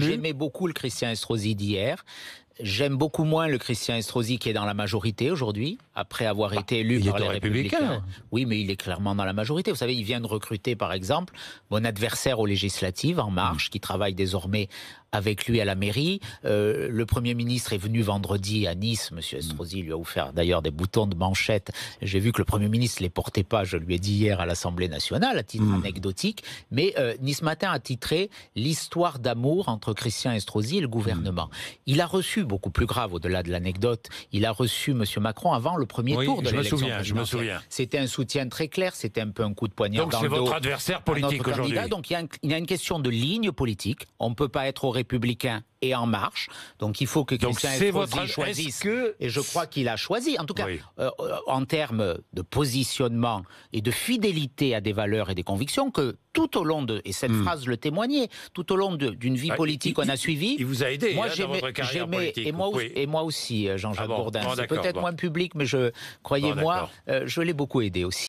J'aimais beaucoup le Christian Estrosi d'hier. J'aime beaucoup moins le Christian Estrosi qui est dans la majorité aujourd'hui, après avoir bah, été élu par les républicains. Oui, mais il est clairement dans la majorité. Vous savez, il vient de recruter, par exemple, mon adversaire aux législatives, En Marche, mm. qui travaille désormais avec lui à la mairie. Euh, le Premier ministre est venu vendredi à Nice. Monsieur mm. Estrosi lui a offert d'ailleurs des boutons de manchette. J'ai vu que le Premier ministre ne les portait pas. Je lui ai dit hier à l'Assemblée nationale, à titre mm. anecdotique. Mais euh, Nice Matin a titré L'histoire d'amour entre Christian Estrosi et le gouvernement. Il a reçu beaucoup plus grave, au-delà de l'anecdote. Il a reçu M. Macron avant le premier tour de l'élection Je me souviens. C'était un soutien très clair, c'était un peu un coup de poignard dans le dos. c'est votre adversaire politique aujourd'hui. Donc il y, a il y a une question de ligne politique. On ne peut pas être aux républicains et En Marche. Donc il faut que quelqu'un Christian choisi. choisisse. Et je crois qu'il a choisi. En tout cas, euh, en termes de positionnement et de fidélité à des valeurs et des convictions que tout au long de, et cette hmm. phrase le témoignait, tout au long d'une vie bah, politique qu'on a suivi. Il vous a aidé. Moi, hein, et moi, aussi, euh, Jean-Jacques ah Bourdin. Ah, c'est peut-être moins public, mais je, croyez-moi, ah, euh, je l'ai beaucoup aidé aussi.